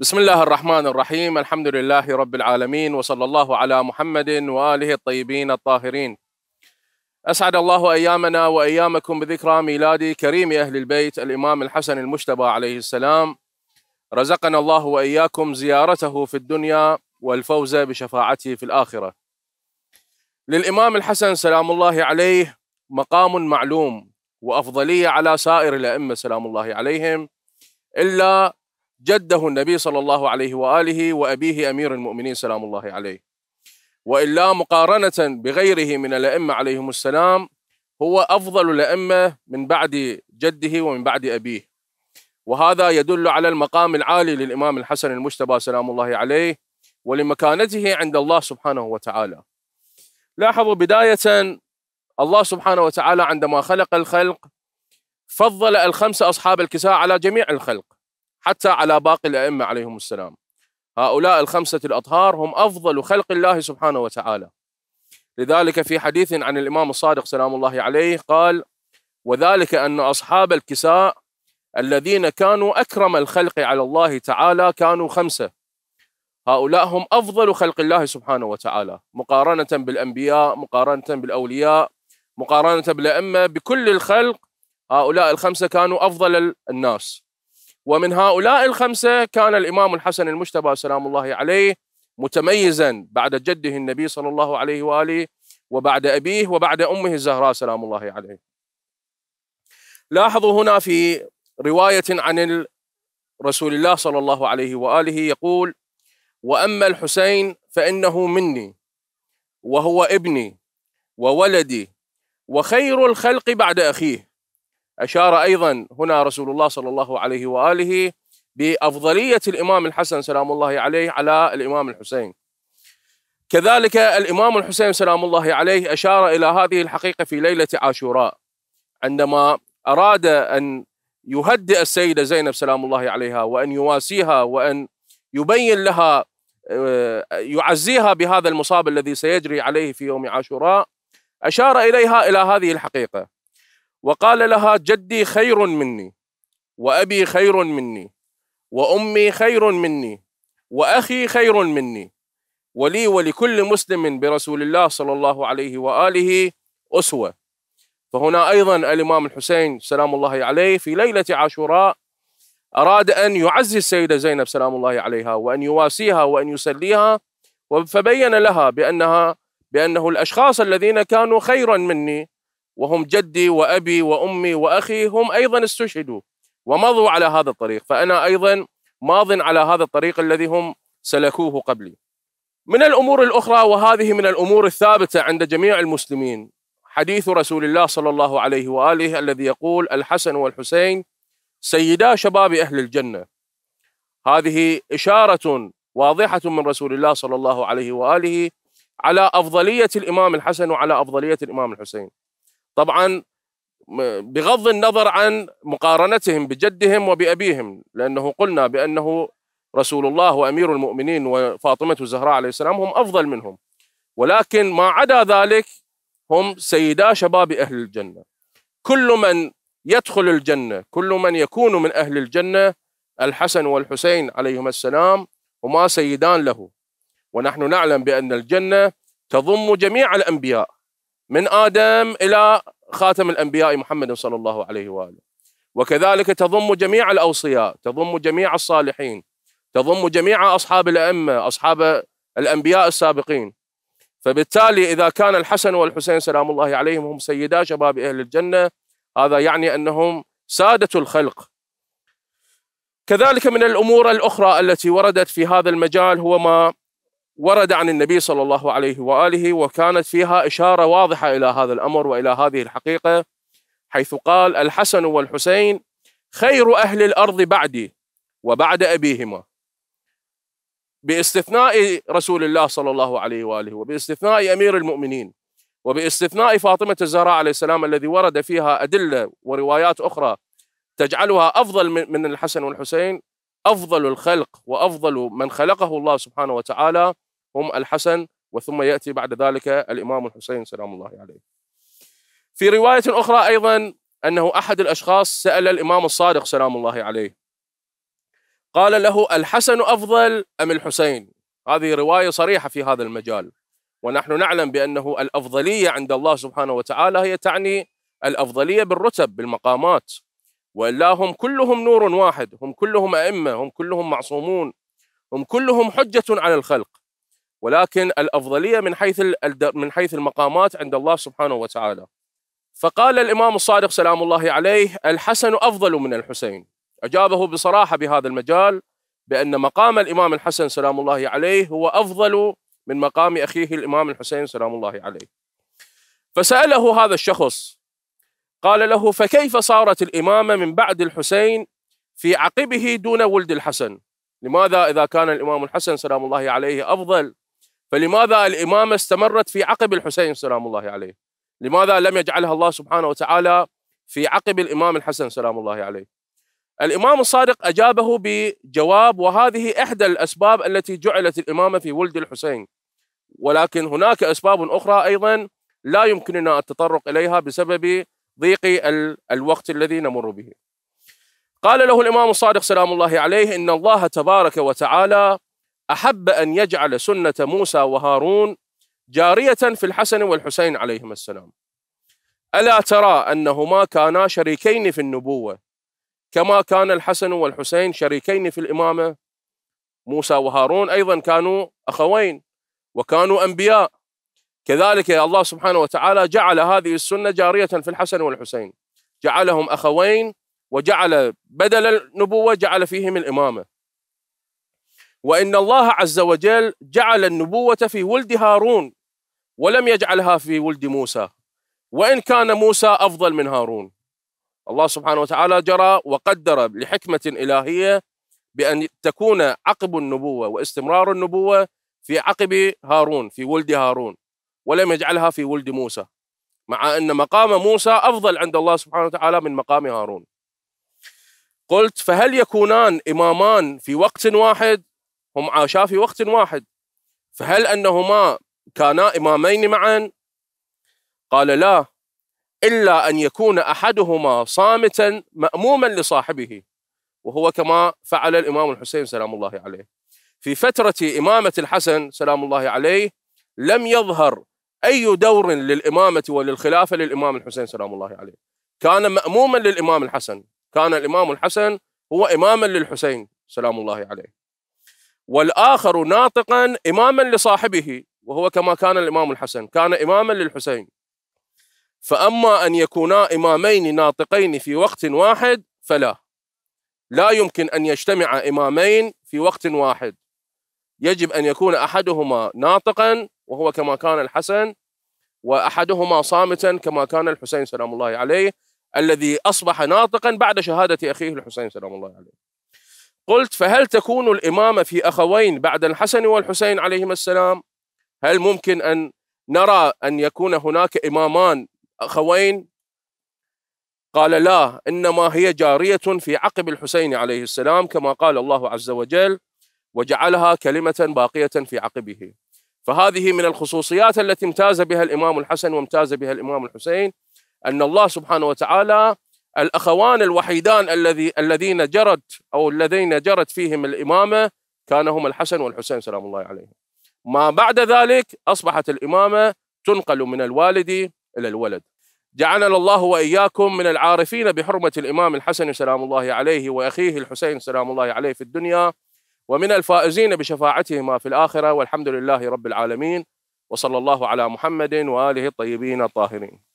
بسم الله الرحمن الرحيم الحمد لله رب العالمين وصلى الله على محمد واله الطيبين الطاهرين. اسعد الله ايامنا وايامكم بذكرى ميلاد كريم اهل البيت الامام الحسن المجتبى عليه السلام. رزقنا الله واياكم زيارته في الدنيا والفوز بشفاعته في الاخره. للامام الحسن سلام الله عليه مقام معلوم وافضليه على سائر الائمه سلام الله عليهم الا جده النبي صلى الله عليه واله وابيه امير المؤمنين سلام الله عليه. والا مقارنه بغيره من الائمه عليهم السلام هو افضل الائمه من بعد جده ومن بعد ابيه. وهذا يدل على المقام العالي للامام الحسن المجتبى سلام الله عليه ولمكانته عند الله سبحانه وتعالى. لاحظوا بدايه الله سبحانه وتعالى عندما خلق الخلق فضل الخمسه اصحاب الكساء على جميع الخلق. حتى على باقي الأئمة عليهم السلام هؤلاء الخمسة الأطهار هم أفضل خلق الله سبحانه وتعالى لذلك في حديث عن الإمام الصادق سلام الله عليه قال وذلك أن أصحاب الكساء الذين كانوا أكرم الخلق على الله تعالى كانوا خمسة هؤلاء هم أفضل خلق الله سبحانه وتعالى مقارنة بالأنبياء مقارنة بالأولياء مقارنة بالأئمة بكل الخلق هؤلاء الخمسة كانوا أفضل الناس ومن هؤلاء الخمسة كان الإمام الحسن المجتبى سلام الله عليه متميزا بعد جده النبي صلى الله عليه وآله وبعد أبيه وبعد أمه الزهراء سلام الله عليه لاحظوا هنا في رواية عن رسول الله صلى الله عليه وآله يقول وأما الحسين فإنه مني وهو ابني وولدي وخير الخلق بعد أخيه أشار أيضا هنا رسول الله صلى الله عليه وآله بأفضلية الإمام الحسن سلام الله عليه على الإمام الحسين كذلك الإمام الحسين سلام الله عليه أشار إلى هذه الحقيقة في ليلة عاشوراء عندما أراد أن يهدئ السيدة زينب سلام الله عليها وأن يواسيها وأن يبين لها آه، يعزيها بهذا المصاب الذي سيجري عليه في يوم عاشوراء أشار إليها إلى هذه الحقيقة وقال لها جدي خير مني وأبي خير مني وأمي خير مني وأخي خير مني ولي ولكل مسلم برسول الله صلى الله عليه وآله أسوة فهنا أيضا الإمام الحسين سلام الله عليه في ليلة عاشوراء أراد أن يعزي السيدة زينب سلام الله عليها وأن يواسيها وأن يسليها فبين لها بأنها بأنه الأشخاص الذين كانوا خيرا مني وهم جدي وأبي وأمي وأخي هم أيضا استشهدوا ومضوا على هذا الطريق فأنا أيضا ماض على هذا الطريق الذي هم سلكوه قبلي من الأمور الأخرى وهذه من الأمور الثابتة عند جميع المسلمين حديث رسول الله صلى الله عليه وآله الذي يقول الحسن والحسين سيدا شباب أهل الجنة هذه إشارة واضحة من رسول الله صلى الله عليه وآله على أفضلية الإمام الحسن وعلى أفضلية الإمام الحسين طبعا بغض النظر عن مقارنتهم بجدهم وبأبيهم لأنه قلنا بأنه رسول الله وأمير المؤمنين وفاطمة الزهراء عليه السلام هم أفضل منهم ولكن ما عدا ذلك هم سيدا شباب أهل الجنة كل من يدخل الجنة كل من يكون من أهل الجنة الحسن والحسين عليهما السلام هما سيدان له ونحن نعلم بأن الجنة تضم جميع الأنبياء من آدم إلى خاتم الأنبياء محمد صلى الله عليه وآله وكذلك تضم جميع الأوصياء تضم جميع الصالحين تضم جميع أصحاب الأئمة أصحاب الأنبياء السابقين فبالتالي إذا كان الحسن والحسين سلام الله عليهم هم سيدا شباب أهل الجنة هذا يعني أنهم سادة الخلق كذلك من الأمور الأخرى التي وردت في هذا المجال هو ما ورد عن النبي صلى الله عليه واله وكانت فيها اشاره واضحه الى هذا الامر والى هذه الحقيقه حيث قال الحسن والحسين خير اهل الارض بعدي وبعد ابيهما باستثناء رسول الله صلى الله عليه واله وباستثناء امير المؤمنين وباستثناء فاطمه الزهراء عليه السلام الذي ورد فيها ادله وروايات اخرى تجعلها افضل من الحسن والحسين افضل الخلق وافضل من خلقه الله سبحانه وتعالى هم الحسن وثم ياتي بعد ذلك الامام الحسين سلام الله عليه. في روايه اخرى ايضا انه احد الاشخاص سال الامام الصادق سلام الله عليه. قال له الحسن افضل ام الحسين؟ هذه روايه صريحه في هذا المجال. ونحن نعلم بانه الافضليه عند الله سبحانه وتعالى هي تعني الافضليه بالرتب بالمقامات والا هم كلهم نور واحد، هم كلهم ائمه، هم كلهم معصومون، هم كلهم حجه على الخلق. ولكن الافضليه من حيث من حيث المقامات عند الله سبحانه وتعالى. فقال الامام الصادق سلام الله عليه: الحسن افضل من الحسين. اجابه بصراحه بهذا المجال بان مقام الامام الحسن سلام الله عليه هو افضل من مقام اخيه الامام الحسين سلام الله عليه. فساله هذا الشخص قال له: فكيف صارت الامامه من بعد الحسين في عقبه دون ولد الحسن؟ لماذا اذا كان الامام الحسن سلام الله عليه افضل فلماذا الإمامة استمرت في عقب الحسين سلام الله عليه لماذا لم يجعلها الله سبحانه وتعالى في عقب الإمام الحسن سلام الله عليه الإمام الصادق أجابه بجواب وهذه إحدى الأسباب التي جعلت الإمامة في ولد الحسين ولكن هناك أسباب أخرى أيضا لا يمكننا التطرق إليها بسبب ضيق الوقت الذي نمر به قال له الإمام الصادق سلام الله عليه إن الله تبارك وتعالى احب ان يجعل سنه موسى وهارون جاريه في الحسن والحسين عليهما السلام الا ترى انهما كانا شريكين في النبوه كما كان الحسن والحسين شريكين في الامامه موسى وهارون ايضا كانوا اخوين وكانوا انبياء كذلك الله سبحانه وتعالى جعل هذه السنه جاريه في الحسن والحسين جعلهم اخوين وجعل بدل النبوه جعل فيهم الامامه وإن الله عز وجل جعل النبوة في ولد هارون ولم يجعلها في ولد موسى وإن كان موسى أفضل من هارون الله سبحانه وتعالى جرى وقدر لحكمة إلهية بأن تكون عقب النبوة واستمرار النبوة في عقب هارون في ولد هارون ولم يجعلها في ولد موسى مع أن مقام موسى أفضل عند الله سبحانه وتعالى من مقام هارون قلت فهل يكونان إمامان في وقت واحد هم عاشا في وقت واحد فهل أنهما كانا إمامين معا قال لا إلا أن يكون أحدهما صامتا مأموما لصاحبه وهو كما فعل الإمام الحسين سلام الله عليه في فترة إمامة الحسن سلام الله عليه لم يظهر أي دور للإمامة وللخلافة للإمام الحسين سلام الله عليه كان مأموما للإمام الحسن كان الإمام الحسن هو إماما للحسين سلام الله عليه والآخر ناطقا إماما لصاحبه وهو كما كان الإمام الحسن كان إماما للحسين فأما أن يكونا إمامين ناطقين في وقت واحد فلا لا يمكن أن يجتمع إمامين في وقت واحد يجب أن يكون أحدهما ناطقا وهو كما كان الحسن وأحدهما صامتا كما كان الحسين سلام الله عليه الذي أصبح ناطقا بعد شهادة أخيه الحسين سلام الله عليه قلت فهل تكون الإمامة في أخوين بعد الحسن والحسين عليهما السلام هل ممكن أن نرى أن يكون هناك إمامان أخوين قال لا إنما هي جارية في عقب الحسين عليه السلام كما قال الله عز وجل وجعلها كلمة باقية في عقبه فهذه من الخصوصيات التي امتاز بها الإمام الحسن وامتاز بها الإمام الحسين أن الله سبحانه وتعالى الأخوان الوحيدان الذي الذين جرت أو الذين جرت فيهم الإمامة كان هم الحسن والحسين سلام الله عليهم ما بعد ذلك أصبحت الإمامة تنقل من الوالد إلى الولد جعلنا الله وإياكم من العارفين بحرمة الإمام الحسن سلام الله عليه وأخيه الحسين سلام الله عليه في الدنيا ومن الفائزين بشفاعتهما في الآخرة والحمد لله رب العالمين وصلى الله على محمد وآله الطيبين الطاهرين